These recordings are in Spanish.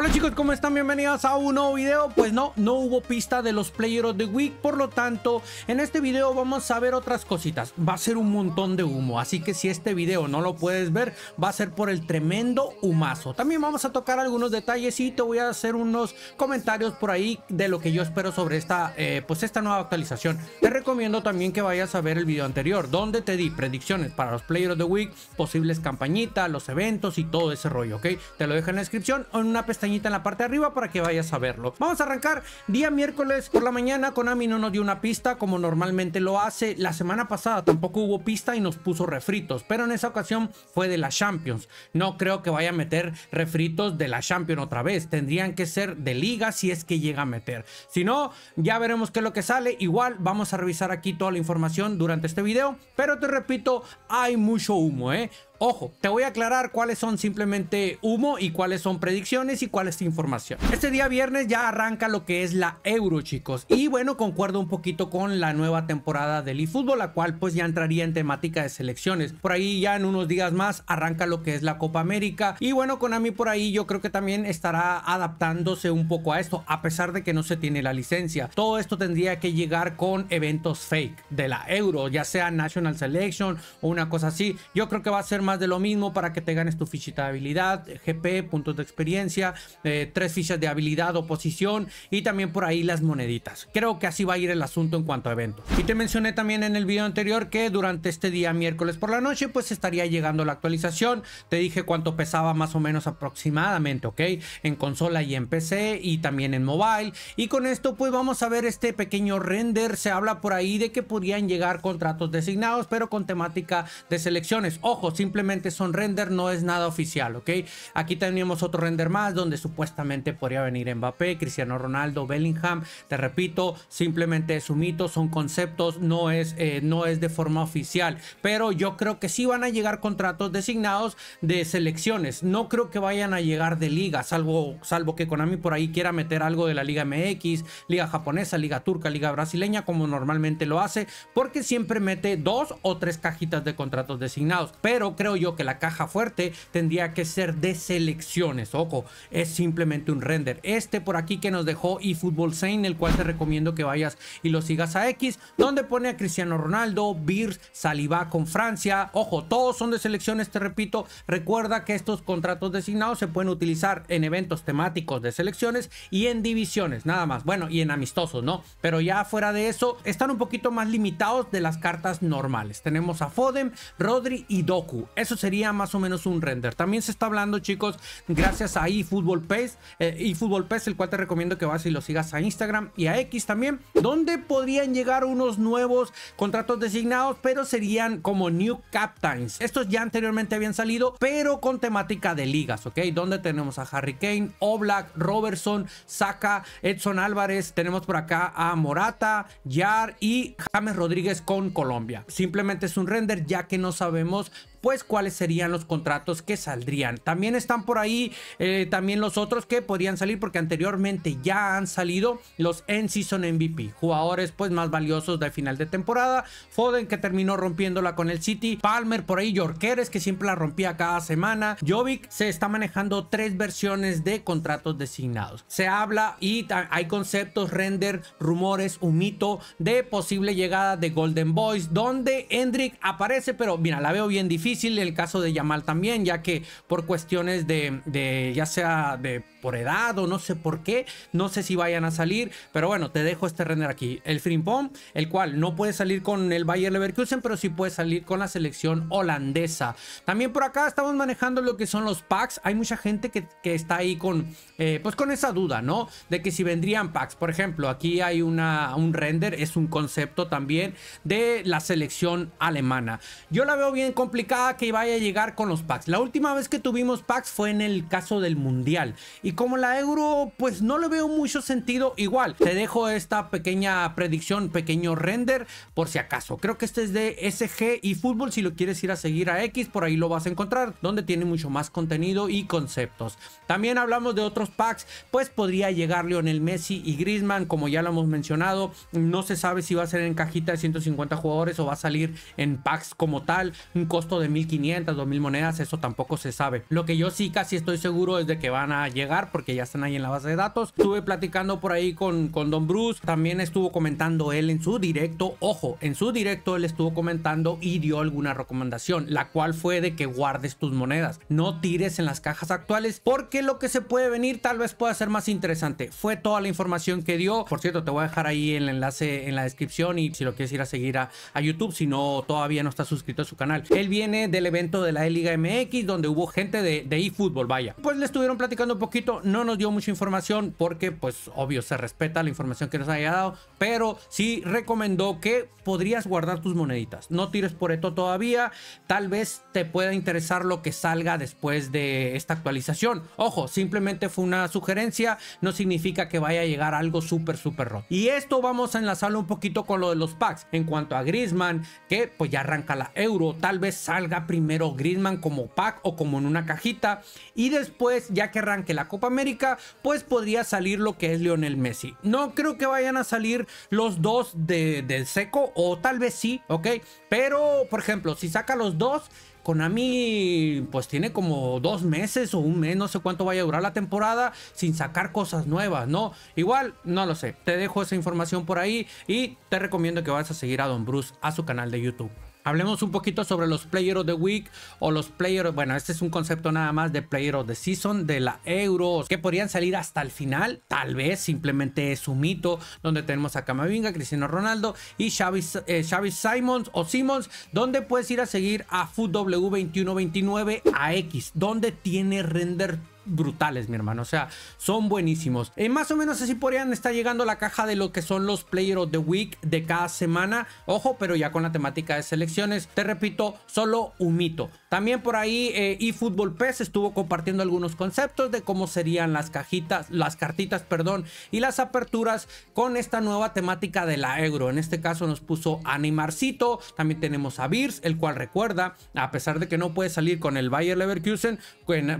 Hola chicos, ¿cómo están? Bienvenidos a un nuevo video. Pues no, no hubo pista de los players of the Week, por lo tanto, en este video vamos a ver otras cositas. Va a ser un montón de humo, así que si este video no lo puedes ver, va a ser por el tremendo humazo. También vamos a tocar algunos detalles y te voy a hacer unos comentarios por ahí de lo que yo espero sobre esta, eh, pues esta nueva actualización. Te recomiendo también que vayas a ver el video anterior, donde te di predicciones para los players of the Week, posibles campañitas, los eventos y todo ese rollo, ¿ok? Te lo dejo en la descripción o en una pestaña en la parte de arriba para que vayas a verlo. Vamos a arrancar día miércoles por la mañana. Konami no nos dio una pista como normalmente lo hace. La semana pasada tampoco hubo pista y nos puso refritos, pero en esa ocasión fue de la Champions. No creo que vaya a meter refritos de la Champions otra vez. Tendrían que ser de liga si es que llega a meter. Si no, ya veremos qué es lo que sale. Igual vamos a revisar aquí toda la información durante este video, pero te repito, hay mucho humo, ¿eh? Ojo, te voy a aclarar cuáles son simplemente humo y cuáles son predicciones y cuál es información. Este día viernes ya arranca lo que es la Euro, chicos. Y bueno, concuerdo un poquito con la nueva temporada del eFootball, la cual pues ya entraría en temática de selecciones. Por ahí ya en unos días más arranca lo que es la Copa América. Y bueno, con Konami por ahí yo creo que también estará adaptándose un poco a esto, a pesar de que no se tiene la licencia. Todo esto tendría que llegar con eventos fake de la Euro, ya sea National Selection o una cosa así. Yo creo que va a ser más de lo mismo para que te ganes tu fichita de habilidad, eh, GP, puntos de experiencia, eh, tres fichas de habilidad o posición y también por ahí las moneditas. Creo que así va a ir el asunto en cuanto a eventos. Y te mencioné también en el video anterior que durante este día miércoles por la noche pues estaría llegando la actualización. Te dije cuánto pesaba más o menos aproximadamente, ¿ok? En consola y en PC y también en mobile. Y con esto pues vamos a ver este pequeño render. Se habla por ahí de que podrían llegar contratos designados pero con temática de selecciones. Ojo, simplemente simplemente son render, no es nada oficial, ¿ok? Aquí tenemos otro render más donde supuestamente podría venir Mbappé, Cristiano Ronaldo, Bellingham. Te repito, simplemente es un mito, son conceptos, no es, eh, no es de forma oficial. Pero yo creo que sí van a llegar contratos designados de selecciones. No creo que vayan a llegar de liga, salvo, salvo que Konami por ahí quiera meter algo de la Liga MX, Liga Japonesa, Liga Turca, Liga Brasileña, como normalmente lo hace, porque siempre mete dos o tres cajitas de contratos designados. Pero creo yo que la caja fuerte tendría que ser de selecciones. Ojo, es simplemente un render. Este por aquí que nos dejó eFootball Saint, el cual te recomiendo que vayas y lo sigas a X, donde pone a Cristiano Ronaldo, Beers, Saliba con Francia. Ojo, todos son de selecciones, te repito. Recuerda que estos contratos designados se pueden utilizar en eventos temáticos de selecciones y en divisiones, nada más. Bueno, y en amistosos, ¿no? Pero ya fuera de eso, están un poquito más limitados de las cartas normales. Tenemos a Foden, Rodri y Doku. Eso sería más o menos un render. También se está hablando, chicos, gracias a eFootballPace. Eh, PES, el cual te recomiendo que vas y lo sigas a Instagram y a X también, donde podrían llegar unos nuevos contratos designados, pero serían como New Captains. Estos ya anteriormente habían salido, pero con temática de ligas, ¿ok? Donde tenemos a Harry Kane, Oblak, Robertson, Saka, Edson Álvarez, tenemos por acá a Morata, Yar y James Rodríguez con Colombia. Simplemente es un render ya que no sabemos pues cuáles serían los contratos que saldrían. También están por ahí eh, también los otros que podrían salir porque anteriormente ya han salido los en season MVP, jugadores pues más valiosos de final de temporada, Foden que terminó rompiéndola con el City, Palmer por ahí, Yorkeres que siempre la rompía cada semana, Jovic se está manejando tres versiones de contratos designados. Se habla y hay conceptos, render, rumores, un mito de posible llegada de Golden Boys donde Hendrik aparece, pero mira, la veo bien difícil difícil el caso de Yamal también, ya que por cuestiones de, de ya sea de por edad o no sé por qué, no sé si vayan a salir, pero bueno, te dejo este render aquí. El Frimpong, el cual no puede salir con el Bayer Leverkusen, pero sí puede salir con la selección holandesa. También por acá estamos manejando lo que son los packs. Hay mucha gente que, está ahí con, eh, pues con esa duda, ¿no? De que si vendrían packs. Por ejemplo, aquí hay una, un render, es un concepto también de la selección alemana. Yo la veo bien complicada que vaya a llegar con los packs. La última vez que tuvimos packs fue en el caso del Mundial. Y como la euro, pues no le veo mucho sentido igual. Te dejo esta pequeña predicción, pequeño render, por si acaso. Creo que este es de SG y fútbol. Si lo quieres ir a seguir a X, por ahí lo vas a encontrar, donde tiene mucho más contenido y conceptos. También hablamos de otros packs, pues podría llegar Leonel Messi y Griezmann, como ya lo hemos mencionado. No se sabe si va a ser en cajita de 150 jugadores o va a salir en packs como tal, un costo de 1500, 2000 monedas, eso tampoco se sabe. Lo que yo sí casi estoy seguro es de que van a llegar porque ya están ahí en la base de datos. Estuve platicando por ahí con, con Don Bruce, también estuvo comentando él en su directo, ojo, en su directo él estuvo comentando y dio alguna recomendación, la cual fue de que guardes tus monedas, no tires en las cajas actuales porque lo que se puede venir tal vez pueda ser más interesante. Fue toda la información que dio, por cierto te voy a dejar ahí el enlace en la descripción y si lo quieres ir a seguir a, YouTube, si no todavía no estás suscrito a su canal. Él viene del evento de la e Liga MX donde hubo gente de, de eFootball, vaya. Pues le estuvieron platicando un poquito no nos dio mucha información porque pues obvio se respeta la información que nos haya dado, pero sí recomendó que podrías guardar tus moneditas. No tires por esto todavía, tal vez te pueda interesar lo que salga después de esta actualización. Ojo, simplemente fue una sugerencia, no significa que vaya a llegar algo súper, súper roto. Y esto vamos a enlazarlo un poquito con lo de los packs. En cuanto a Griezmann, que pues ya arranca la euro, tal vez salga primero Griezmann como pack o como en una cajita y después ya que arranque la copa América, pues podría salir lo que es Lionel Messi. No creo que vayan a salir los dos de, del seco, o tal vez sí, ¿ok? Pero, por ejemplo, si saca los dos, con mí pues tiene como dos meses o un mes, no sé cuánto vaya a durar la temporada sin sacar cosas nuevas, ¿no? Igual, no lo sé, te dejo esa información por ahí y te recomiendo que vayas a seguir a Don Bruce a su canal de YouTube. Hablemos un poquito sobre los Player of the Week o los Player, bueno, este es un concepto nada más de Player of the Season de la Euros que podrían salir hasta el final, tal vez, simplemente es un mito, donde tenemos a Camavinga, Cristiano Ronaldo y Xavi, eh, Xavi Simons o Simons, donde puedes ir a seguir a FUTW2129 AX, donde tiene render brutales, mi hermano. O sea, son buenísimos. Eh, más o menos así podrían estar llegando la caja de lo que son los Player of the Week de cada semana. Ojo, pero ya con la temática de selecciones. Te repito, solo un mito. También por ahí eh, eFootball PES estuvo compartiendo algunos conceptos de cómo serían las cajitas, las cartitas, perdón, y las aperturas con esta nueva temática de la Euro. En este caso nos puso Animarcito. También tenemos a Birs, el cual recuerda, a pesar de que no puede salir con el Bayer Leverkusen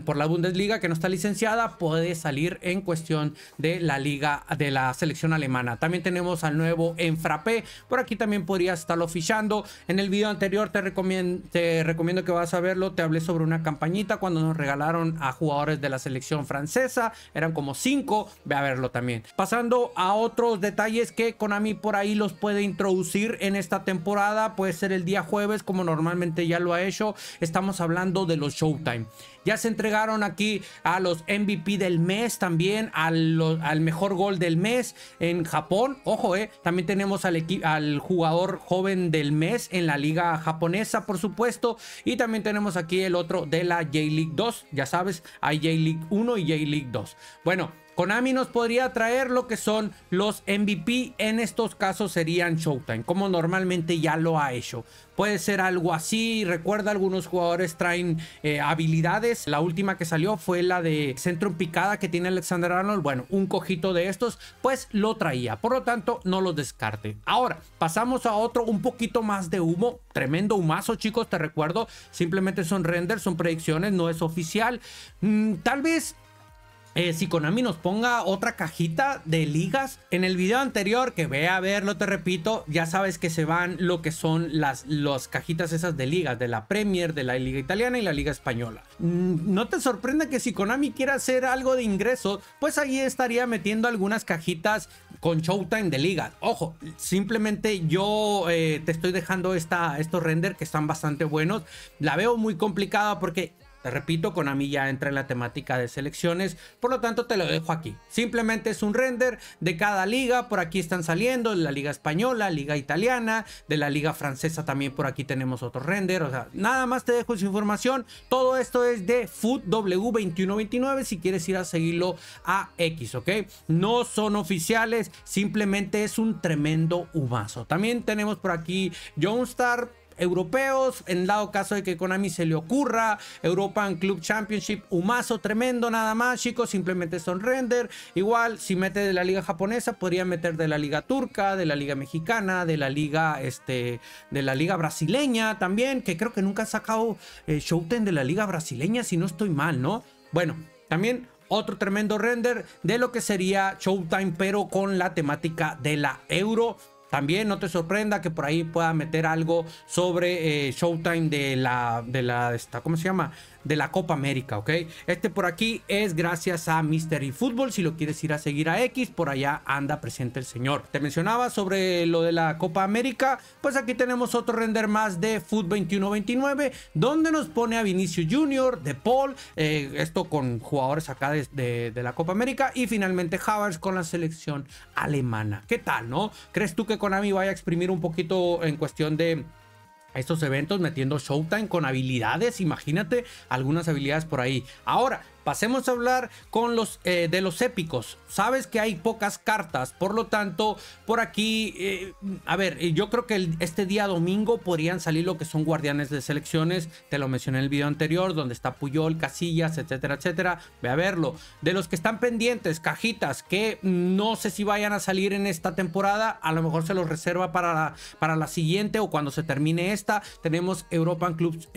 por la Bundesliga, que no está licenciada, puede salir en cuestión de la liga de la selección alemana. También tenemos al nuevo Enfrape, por aquí también podrías estarlo fichando. En el video anterior te, recomiendo, te recomiendo que vas a verlo, te hablé sobre una campañita cuando nos regalaron a jugadores de la selección francesa, eran como 5, ve a verlo también. Pasando a otros detalles que Konami por ahí los puede introducir en esta temporada, puede ser el día jueves como normalmente ya lo ha hecho, estamos hablando de los Showtime. Ya se entregaron aquí a los MVP del mes también, al mejor gol del mes en Japón. Ojo, eh, también tenemos al, al jugador joven del mes en la liga japonesa, por supuesto. Y también tenemos aquí el otro de la J-League 2. Ya sabes, hay J-League 1 y J-League 2. Bueno, Konami nos podría traer lo que son los MVP, en estos casos serían Showtime, como normalmente ya lo ha hecho. Puede ser algo así, recuerda algunos jugadores traen eh, habilidades, la última que salió fue la de centro picada que tiene Alexander Arnold, bueno, un cojito de estos, pues lo traía, por lo tanto no los descarte. Ahora, pasamos a otro un poquito más de humo, tremendo humazo chicos, te recuerdo, simplemente son renders, son predicciones, no es oficial, mm, tal vez eh, si Konami nos ponga otra cajita de ligas. En el video anterior, que ve a verlo, te repito, ya sabes que se van lo que son las, cajitas esas de ligas, de la Premier, de la Liga Italiana y la Liga Española. Mm, no te sorprenda que si Konami quiera hacer algo de ingresos, pues ahí estaría metiendo algunas cajitas con Showtime de ligas. Ojo, simplemente yo eh, te estoy dejando esta, estos render que están bastante buenos. La veo muy complicada porque te repito, Konami ya entra en la temática de selecciones, por lo tanto te lo dejo aquí. Simplemente es un render de cada liga, por aquí están saliendo, la liga española, liga italiana, de la liga francesa también por aquí tenemos otro render, o sea, nada más te dejo esa información. Todo esto es de FUTW2129 si quieres ir a seguirlo a X, ¿ok? No son oficiales, simplemente es un tremendo humazo. También tenemos por aquí Jonestar, europeos. En dado caso de que Konami se le ocurra, en Club Championship, Un mazo tremendo nada más, chicos. Simplemente son render. Igual, si mete de la liga japonesa, podría meter de la liga turca, de la liga mexicana, de la liga, este, de la liga brasileña también, que creo que nunca ha sacado eh, showtime de la liga brasileña, si no estoy mal, ¿no? Bueno, también otro tremendo render de lo que sería Showtime, pero con la temática de la Euro. También no te sorprenda que por ahí pueda meter algo sobre eh, Showtime de la, de la, ¿cómo se llama? De la Copa América, ¿ok? Este por aquí es gracias a Mystery Football. Si lo quieres ir a seguir a X, por allá anda presente el señor. Te mencionaba sobre lo de la Copa América. Pues aquí tenemos otro render más de Foot 21-29 donde nos pone a Vinicius Jr., De Paul, eh, esto con jugadores acá de, de, de la Copa América, y finalmente Havers con la selección alemana. ¿Qué tal, no? ¿Crees tú que Konami vaya a exprimir un poquito en cuestión de estos eventos metiendo Showtime con habilidades, imagínate algunas habilidades por ahí. Ahora, Pasemos a hablar con los, eh, de los épicos. Sabes que hay pocas cartas, por lo tanto, por aquí, eh, a ver, eh, yo creo que este día domingo podrían salir lo que son guardianes de selecciones. Te lo mencioné en el video anterior, donde está Puyol, Casillas, etcétera, etcétera. Ve a verlo. De los que están pendientes, cajitas, que no sé si vayan a salir en esta temporada, a lo mejor se los reserva para la, para la siguiente o cuando se termine esta. Tenemos European Clubs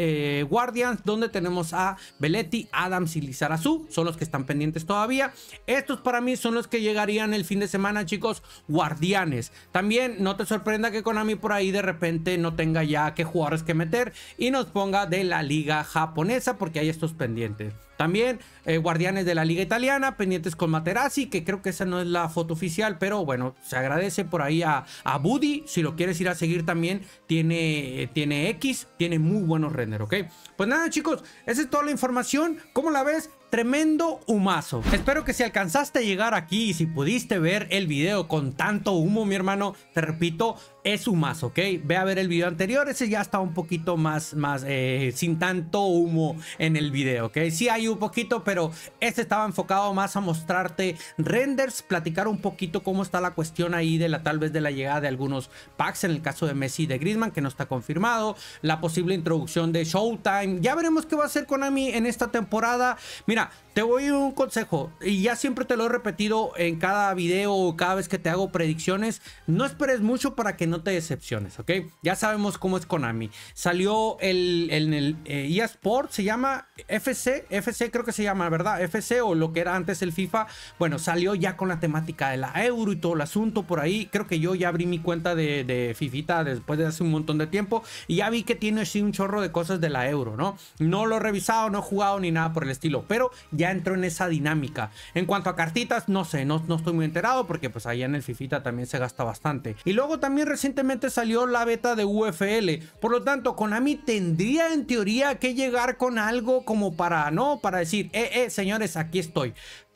Guardians, donde tenemos a Belletti, Adams y Lizar Azul son los que están pendientes todavía. Estos para mí son los que llegarían el fin de semana, chicos, guardianes. También no te sorprenda que Konami por ahí de repente no tenga ya qué jugadores que meter y nos ponga de la liga japonesa porque hay estos pendientes. También eh, Guardianes de la Liga Italiana, pendientes con Materazzi, que creo que esa no es la foto oficial, pero bueno, se agradece por ahí a, a Buddy. Si lo quieres ir a seguir también, tiene, tiene X, tiene muy buenos render, ¿ok? Pues nada, chicos, esa es toda la información. ¿Cómo la ves? tremendo humazo. Espero que si alcanzaste a llegar aquí y si pudiste ver el video con tanto humo, mi hermano, te repito, es un más, ¿ok? Ve a ver el video anterior, ese ya está un poquito más, más, eh, sin tanto humo en el video, ¿ok? Sí hay un poquito, pero este estaba enfocado más a mostrarte renders, platicar un poquito cómo está la cuestión ahí de la tal vez de la llegada de algunos packs, en el caso de Messi y de Griezmann, que no está confirmado, la posible introducción de Showtime, ya veremos qué va a hacer Konami en esta temporada. Mira, te voy a un consejo, y ya siempre te lo he repetido en cada video o cada vez que te hago predicciones, no esperes mucho para que no te decepciones, ¿ok? Ya sabemos cómo es Konami. Salió el, el, el eh, e se llama FC, FC creo que se llama, ¿verdad? FC o lo que era antes el FIFA. Bueno, salió ya con la temática de la Euro y todo el asunto por ahí. Creo que yo ya abrí mi cuenta de, de Fifita después de hace un montón de tiempo y ya vi que tiene así un chorro de cosas de la Euro, ¿no? No lo he revisado, no he jugado ni nada por el estilo, pero ya entró en esa dinámica. En cuanto a cartitas, no sé, no, no estoy muy enterado porque pues allá en el Fifita también se gasta bastante. Y luego también recientemente salió la beta de UFL, por lo tanto Konami tendría en teoría que llegar con algo como para, ¿no? Para decir, eh, eh, señores, aquí estoy.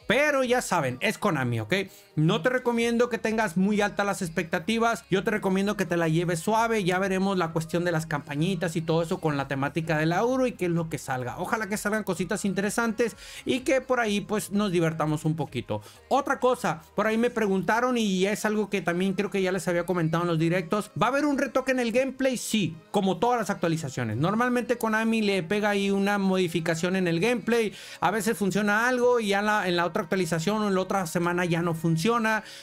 Pero ya saben, es Konami, ¿ok? No te recomiendo que tengas muy altas las expectativas. Yo te recomiendo que te la lleves suave. Ya veremos la cuestión de las campañitas y todo eso con la temática del euro y qué es lo que salga. Ojalá que salgan cositas interesantes y que por ahí pues nos divertamos un poquito. Otra cosa, por ahí me preguntaron y es algo que también creo que ya les había comentado en los directos. ¿Va a haber un retoque en el gameplay? Sí, como todas las actualizaciones. Normalmente Konami le pega ahí una modificación en el gameplay. A veces funciona algo y ya en la otra actualización o en la otra semana ya no funciona.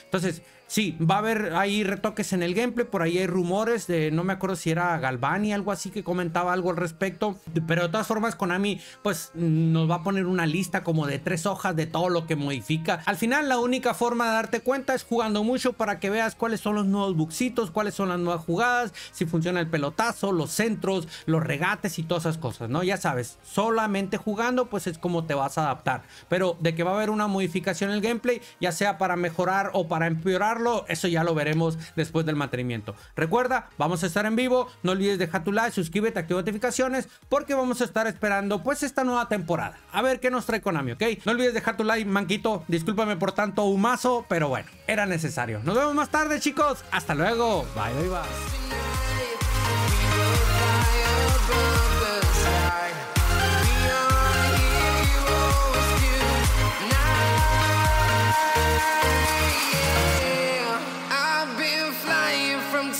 Entonces, Sí, va a haber ahí retoques en el gameplay, por ahí hay rumores de, no me acuerdo si era Galvani, algo así que comentaba algo al respecto, pero de todas formas Konami pues nos va a poner una lista como de tres hojas de todo lo que modifica. Al final la única forma de darte cuenta es jugando mucho para que veas cuáles son los nuevos buxitos, cuáles son las nuevas jugadas, si funciona el pelotazo, los centros, los regates y todas esas cosas, ¿no? Ya sabes, solamente jugando pues es como te vas a adaptar, pero de que va a haber una modificación en el gameplay, ya sea para mejorar o para empeorar, eso ya lo veremos después del mantenimiento. Recuerda, vamos a estar en vivo, no olvides dejar tu like, suscríbete, activa notificaciones, porque vamos a estar esperando pues esta nueva temporada. A ver qué nos trae Konami, ¿ok? No olvides dejar tu like, manquito, discúlpame por tanto humazo, pero bueno, era necesario. Nos vemos más tarde, chicos. Hasta luego. bye, bye.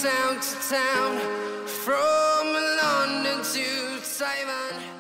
town to town, from London to Taiwan.